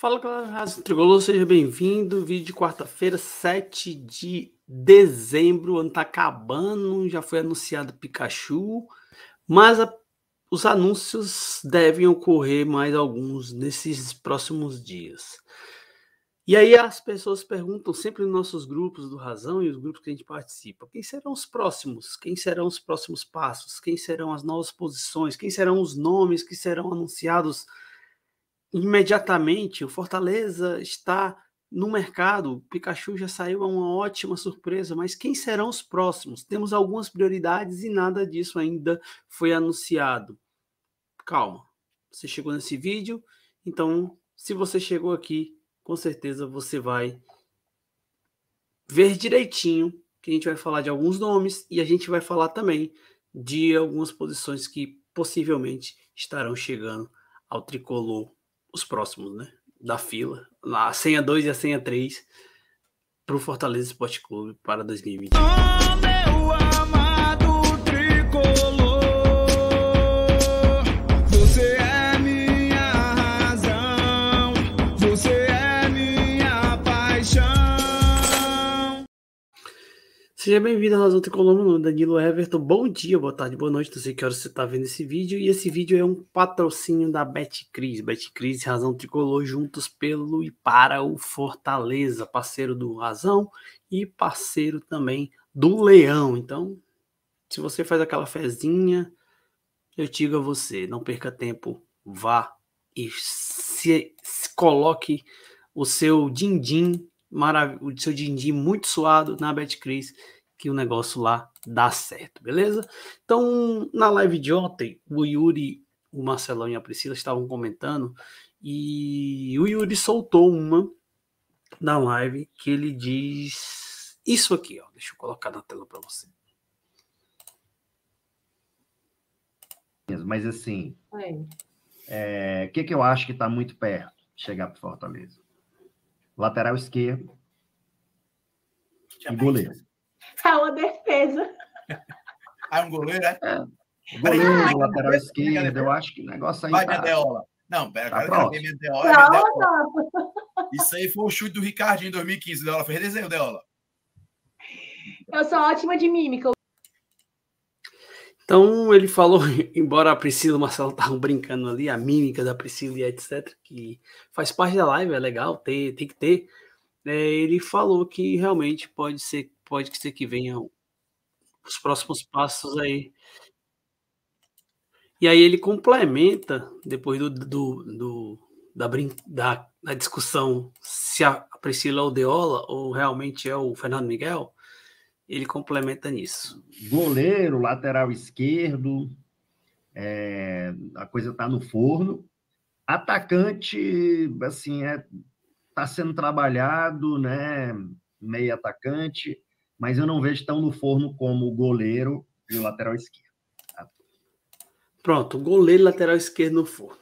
Fala galera, Trigolô, seja bem-vindo. Vídeo de quarta-feira, 7 de dezembro. O ano tá acabando, já foi anunciado Pikachu, mas a, os anúncios devem ocorrer mais alguns nesses próximos dias. E aí as pessoas perguntam sempre nos nossos grupos do Razão e os grupos que a gente participa: quem serão os próximos? Quem serão os próximos passos? Quem serão as novas posições? Quem serão os nomes que serão anunciados? imediatamente o Fortaleza está no mercado. O Pikachu já saiu, é uma ótima surpresa, mas quem serão os próximos? Temos algumas prioridades e nada disso ainda foi anunciado. Calma, você chegou nesse vídeo, então se você chegou aqui, com certeza você vai ver direitinho que a gente vai falar de alguns nomes e a gente vai falar também de algumas posições que possivelmente estarão chegando ao tricolor os próximos, né? Da fila. A senha 2 e a senha 3 para o Fortaleza Esporte Clube para 2020. Oh, Seja bem-vindo ao Azul Tricolor, é Danilo Everton. Bom dia, boa tarde, boa noite. Não sei que hora você está vendo esse vídeo. E esse vídeo é um patrocínio da Betcris. Betcris Razão Tricolor juntos pelo e para o Fortaleza, parceiro do Razão e parceiro também do Leão. Então, se você faz aquela fezinha, eu digo a você, não perca tempo, vá e se, se coloque o seu din-din, o seu din-din muito suado na Betcris que o negócio lá dá certo, beleza? Então, na live de ontem, o Yuri, o Marcelão e a Priscila estavam comentando e o Yuri soltou uma na live que ele diz isso aqui, ó. Deixa eu colocar na tela para você. Mas assim, o é. que, que eu acho que está muito perto de chegar para Fortaleza? Lateral esquerdo Já e goleiro saiu a defesa. Ah, é um goleiro, é? é. Goleiro, ah, lateral esquerdo, eu acho que o negócio aí. Vai, tá... Deola. Não, pera, tá agora é Não, Isso aí foi o chute do Ricardinho em 2015. Deola fez desenho, Deola. Eu sou ótima de mímica. Então ele falou, embora a Priscila e o Marcelo estavam brincando ali, a mímica da Priscila e etc., que faz parte da live, é legal, ter, tem que ter. É, ele falou que realmente pode ser pode ser que venham os próximos passos aí. E aí ele complementa, depois do, do, do da, da, da, discussão se a Priscila Aldeola ou realmente é o Fernando Miguel, ele complementa nisso. Goleiro, lateral esquerdo, é, a coisa está no forno. Atacante, assim, está é, tá sendo trabalhado, né? Meio atacante mas eu não vejo tão no forno como o goleiro e o lateral esquerdo. Tá? Pronto, goleiro lateral esquerdo no forno.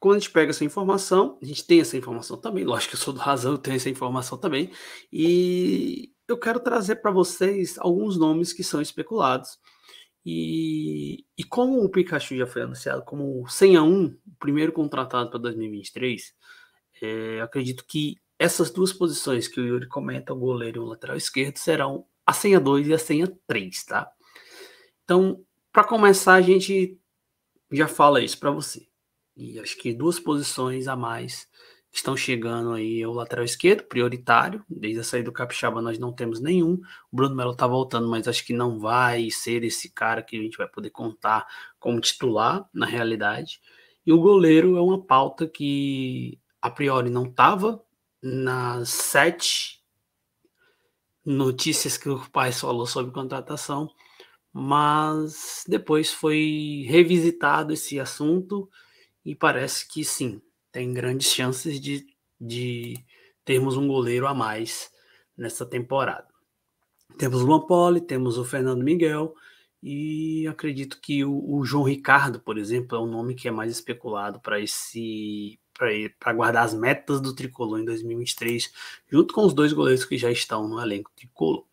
Quando a gente pega essa informação, a gente tem essa informação também, lógico que eu sou do razão, eu tenho essa informação também, e eu quero trazer para vocês alguns nomes que são especulados. E, e, como o Pikachu já foi anunciado como 100 a 1, o primeiro contratado para 2023, é, acredito que essas duas posições que o Yuri comenta, o goleiro e o lateral esquerdo, serão a senha 2 e a senha 3, tá? Então, para começar, a gente já fala isso para você. E acho que duas posições a mais estão chegando aí o lateral esquerdo, prioritário. Desde a saída do Capixaba nós não temos nenhum. O Bruno Melo tá voltando, mas acho que não vai ser esse cara que a gente vai poder contar como titular, na realidade. E o goleiro é uma pauta que a priori não estava nas sete notícias que o pai falou sobre contratação, mas depois foi revisitado esse assunto e parece que sim, tem grandes chances de, de termos um goleiro a mais nessa temporada. Temos o Lampoli, temos o Fernando Miguel e acredito que o, o João Ricardo, por exemplo, é um nome que é mais especulado para esse para guardar as metas do tricolor em 2023, junto com os dois goleiros que já estão no elenco tricolor.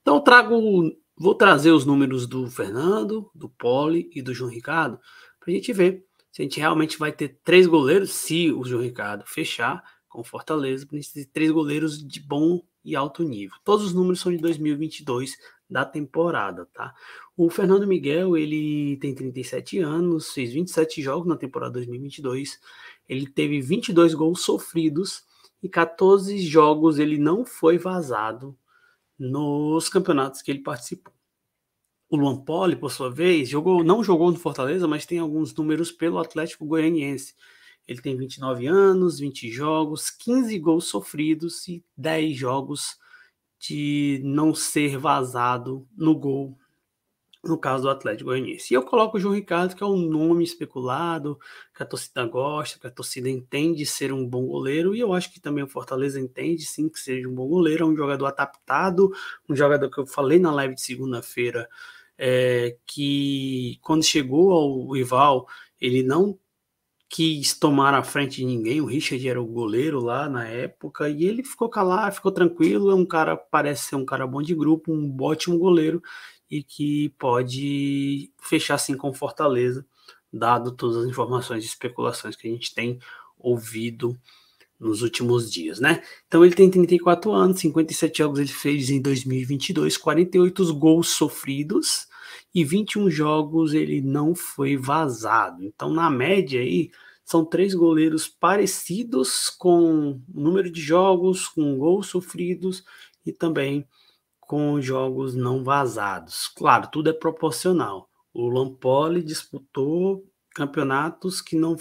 Então, trago, vou trazer os números do Fernando, do Poli e do João Ricardo, para a gente ver se a gente realmente vai ter três goleiros, se o João Ricardo fechar com Fortaleza, precisa de três goleiros de bom e alto nível. Todos os números são de 2022 da temporada, tá? O Fernando Miguel, ele tem 37 anos, fez 27 jogos na temporada 2022 ele teve 22 gols sofridos e 14 jogos ele não foi vazado nos campeonatos que ele participou. O Luan Poli, por sua vez, jogou, não jogou no Fortaleza, mas tem alguns números pelo Atlético Goianiense. Ele tem 29 anos, 20 jogos, 15 gols sofridos e 10 jogos de não ser vazado no gol no caso do Atlético Goianiense. E eu coloco o João Ricardo, que é um nome especulado, que a torcida gosta, que a torcida entende ser um bom goleiro, e eu acho que também o Fortaleza entende sim que seja um bom goleiro, é um jogador adaptado, um jogador que eu falei na live de segunda-feira, é, que quando chegou ao rival, ele não quis tomar a frente de ninguém, o Richard era o goleiro lá na época, e ele ficou calado, ficou tranquilo, é um cara, parece ser um cara bom de grupo, um ótimo goleiro, e que pode fechar assim com Fortaleza, dado todas as informações e especulações que a gente tem ouvido nos últimos dias, né? Então ele tem 34 anos, 57 jogos ele fez em 2022, 48 gols sofridos e 21 jogos ele não foi vazado. Então na média aí são três goleiros parecidos com número de jogos, com gols sofridos e também com jogos não vazados. Claro, tudo é proporcional. O Lampoli disputou campeonatos que não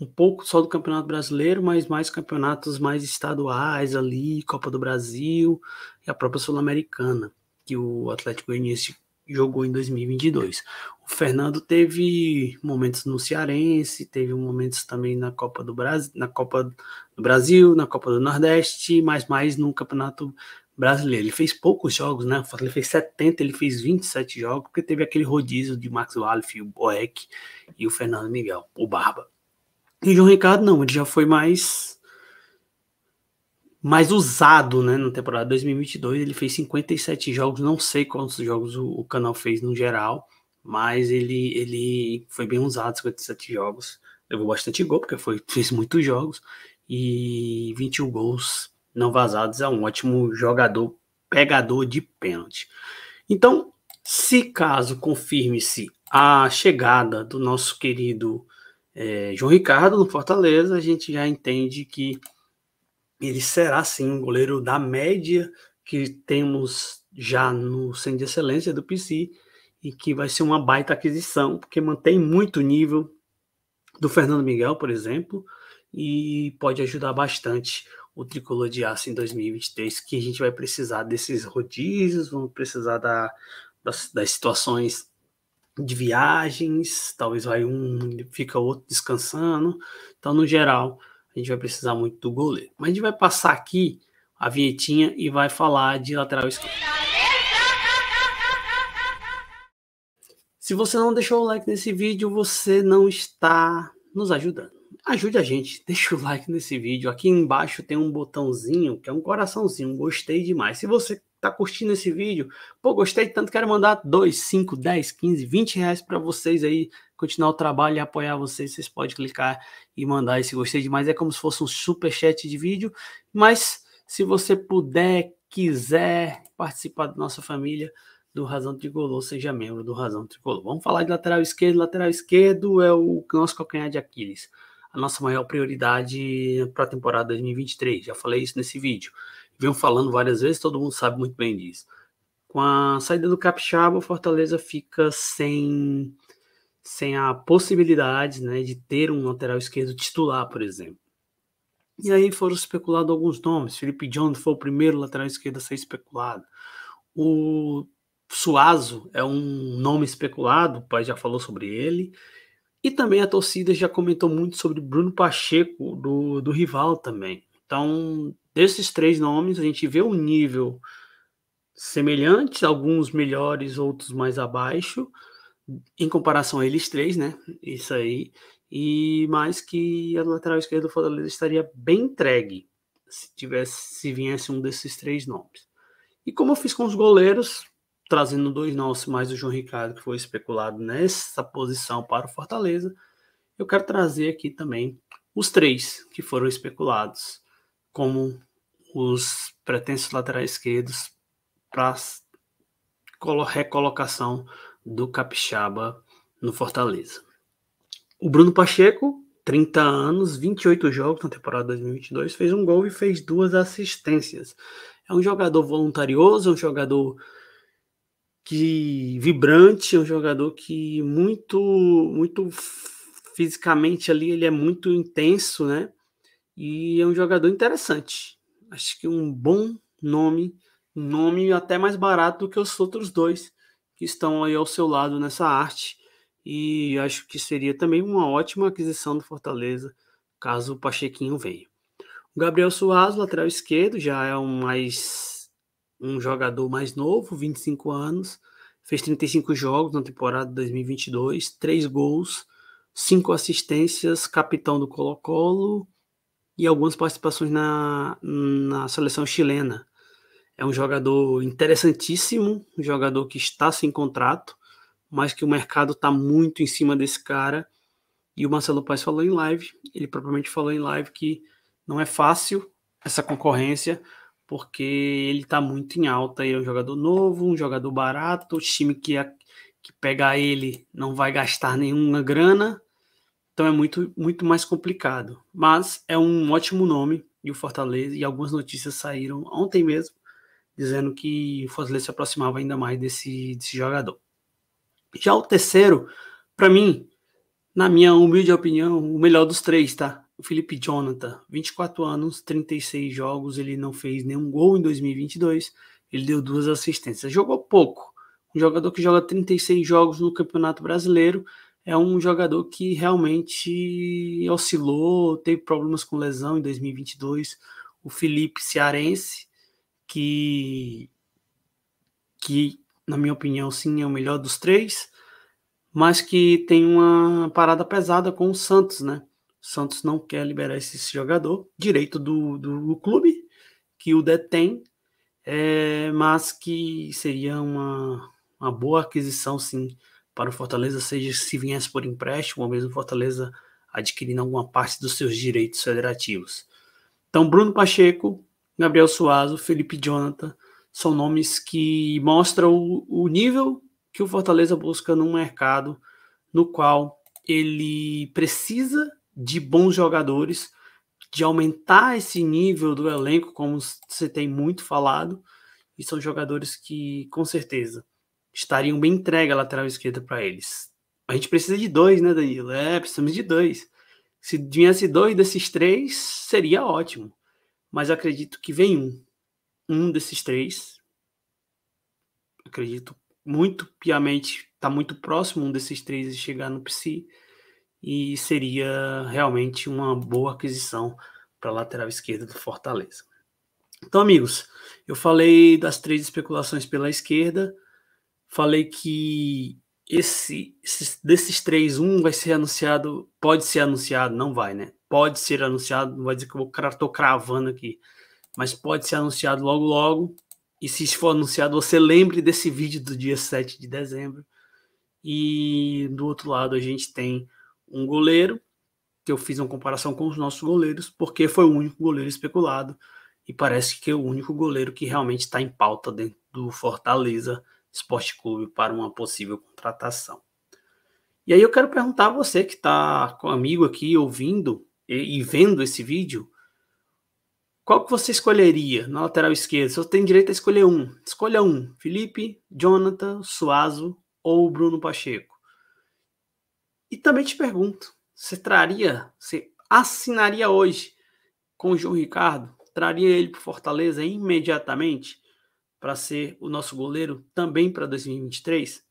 um pouco só do Campeonato Brasileiro, mas mais campeonatos mais estaduais ali, Copa do Brasil e a própria Sul-Americana, que o Atlético Goianiense jogou em 2022. O Fernando teve momentos no Cearense, teve momentos também na Copa do Brasil, na Copa do Brasil, na Copa do Nordeste, mas mais no Campeonato brasileiro. Ele fez poucos jogos, né? Ele fez 70, ele fez 27 jogos, porque teve aquele rodízio de Max Wallif o Boeck e o Fernando Miguel, o Barba. E João Ricardo não, ele já foi mais mais usado, né, na temporada 2022, ele fez 57 jogos, não sei quantos jogos o, o canal fez no geral, mas ele ele foi bem usado, 57 jogos, levou bastante gol, porque foi fez muitos jogos e 21 gols não vazados, é um ótimo jogador, pegador de pênalti. Então, se caso confirme-se a chegada do nosso querido é, João Ricardo no Fortaleza, a gente já entende que ele será sim um goleiro da média que temos já no Centro de Excelência do PC e que vai ser uma baita aquisição, porque mantém muito nível do Fernando Miguel, por exemplo, e pode ajudar bastante o tricolor de aço em 2023, que a gente vai precisar desses rodízios, vamos precisar da, das, das situações de viagens, talvez vai um, fica outro descansando. Então, no geral, a gente vai precisar muito do goleiro. Mas a gente vai passar aqui a vinhetinha e vai falar de lateral esquerdo. Se você não deixou o like nesse vídeo, você não está nos ajudando ajude a gente, deixa o like nesse vídeo. Aqui embaixo tem um botãozinho, que é um coraçãozinho, gostei demais. Se você tá curtindo esse vídeo, pô, gostei tanto, quero mandar 2, 5, 10, 15, 20 reais para vocês aí, continuar o trabalho e apoiar vocês. Vocês podem clicar e mandar esse gostei demais. É como se fosse um super chat de vídeo, mas se você puder, quiser participar da nossa família, do Razão Tricolor, seja membro do Razão Tricolor. Vamos falar de lateral esquerdo. Lateral esquerdo é o nosso calcanhar de Aquiles a nossa maior prioridade para a temporada 2023. Já falei isso nesse vídeo. Venho falando várias vezes, todo mundo sabe muito bem disso. Com a saída do Capixaba, o Fortaleza fica sem, sem a possibilidade né, de ter um lateral esquerdo titular, por exemplo. E aí foram especulados alguns nomes. Felipe Jones foi o primeiro lateral esquerdo a ser especulado. O Suazo é um nome especulado, o pai já falou sobre ele. E também a torcida já comentou muito sobre Bruno Pacheco, do, do rival também. Então, desses três nomes, a gente vê um nível semelhante, alguns melhores, outros mais abaixo, em comparação a eles três, né? Isso aí. E mais que a lateral esquerda do Fortaleza estaria bem entregue se tivesse se viesse um desses três nomes. E como eu fiz com os goleiros, trazendo dois nomes mais o João Ricardo, que foi especulado nessa posição para o Fortaleza. Eu quero trazer aqui também os três que foram especulados como os pretensos laterais esquerdos para recolocação do Capixaba no Fortaleza. O Bruno Pacheco, 30 anos, 28 jogos na temporada 2022, fez um gol e fez duas assistências. É um jogador voluntarioso, é um jogador que vibrante, é um jogador que muito muito fisicamente ali ele é muito intenso, né? E é um jogador interessante. Acho que um bom nome, nome até mais barato do que os outros dois que estão aí ao seu lado nessa arte. E acho que seria também uma ótima aquisição do Fortaleza, caso o Pachequinho venha. O Gabriel Suazo, lateral esquerdo, já é um mais um jogador mais novo, 25 anos, fez 35 jogos na temporada de 2022, 3 gols, 5 assistências, capitão do Colo-Colo e algumas participações na, na seleção chilena. É um jogador interessantíssimo, um jogador que está sem contrato, mas que o mercado está muito em cima desse cara. E o Marcelo Paes falou em live, ele propriamente falou em live que não é fácil essa concorrência, porque ele está muito em alta. Ele é um jogador novo, um jogador barato, o time que, é, que pegar ele não vai gastar nenhuma grana, então é muito, muito mais complicado. Mas é um ótimo nome e o Fortaleza, e algumas notícias saíram ontem mesmo, dizendo que o Fortaleza se aproximava ainda mais desse, desse jogador. Já o terceiro, para mim, na minha humilde opinião, o melhor dos três, tá? o Felipe Jonathan, 24 anos, 36 jogos, ele não fez nenhum gol em 2022, ele deu duas assistências. Jogou pouco. Um jogador que joga 36 jogos no Campeonato Brasileiro é um jogador que realmente oscilou, teve problemas com lesão em 2022. O Felipe Cearense, que, que na minha opinião, sim, é o melhor dos três, mas que tem uma parada pesada com o Santos, né? Santos não quer liberar esse jogador, direito do, do, do clube, que o detém, é, mas que seria uma, uma boa aquisição, sim, para o Fortaleza, seja se viesse por empréstimo ou mesmo Fortaleza adquirindo alguma parte dos seus direitos federativos. Então, Bruno Pacheco, Gabriel Suazo, Felipe Jonathan são nomes que mostram o, o nível que o Fortaleza busca num mercado no qual ele precisa de bons jogadores, de aumentar esse nível do elenco, como você tem muito falado, e são jogadores que, com certeza, estariam bem entregue a lateral esquerda para eles. A gente precisa de dois, né, Danilo? É, precisamos de dois. Se viesse dois desses três, seria ótimo. Mas acredito que vem um. Um desses três. Acredito muito piamente, está muito próximo um desses três de chegar no Psi e seria realmente uma boa aquisição para a lateral esquerda do Fortaleza. Então, amigos, eu falei das três especulações pela esquerda, falei que esse, desses três, um vai ser anunciado, pode ser anunciado, não vai, né? Pode ser anunciado, não vai dizer que eu estou cravando aqui, mas pode ser anunciado logo, logo. E se for anunciado, você lembre desse vídeo do dia 7 de dezembro. E do outro lado, a gente tem um goleiro, que eu fiz uma comparação com os nossos goleiros, porque foi o único goleiro especulado e parece que é o único goleiro que realmente está em pauta dentro do Fortaleza Esporte Clube para uma possível contratação. E aí eu quero perguntar a você que está comigo aqui ouvindo e, e vendo esse vídeo, qual que você escolheria na lateral esquerda? Você tem direito a escolher um. Escolha um: Felipe, Jonathan, Suazo ou Bruno Pacheco. E também te pergunto, você traria, você assinaria hoje com o João Ricardo? Traria ele para Fortaleza imediatamente para ser o nosso goleiro também para 2023?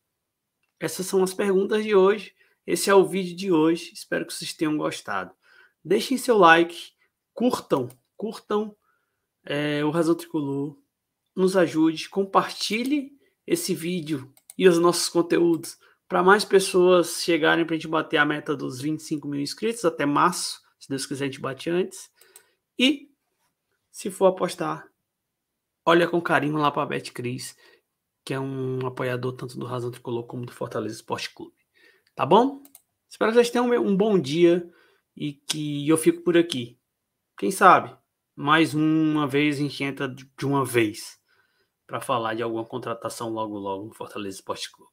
Essas são as perguntas de hoje. Esse é o vídeo de hoje. Espero que vocês tenham gostado. Deixem seu like, curtam, curtam é, o Razão Tricolor, nos ajude, compartilhe esse vídeo e os nossos conteúdos para mais pessoas chegarem para a gente bater a meta dos 25 mil inscritos até março. Se Deus quiser, a gente bate antes. E se for apostar, olha com carinho lá para a Bet Cris, que é um apoiador tanto do Razão Tricolor como do Fortaleza Esporte Clube. Tá bom? Espero que vocês tenham um bom dia e que eu fico por aqui. Quem sabe? Mais uma vez a gente entra de uma vez para falar de alguma contratação logo logo no Fortaleza Esporte Clube.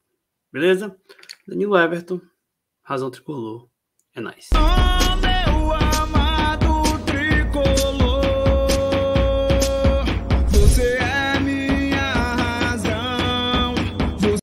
Beleza? Danilo Everton, Razão Tricolor. É nóis. Nice.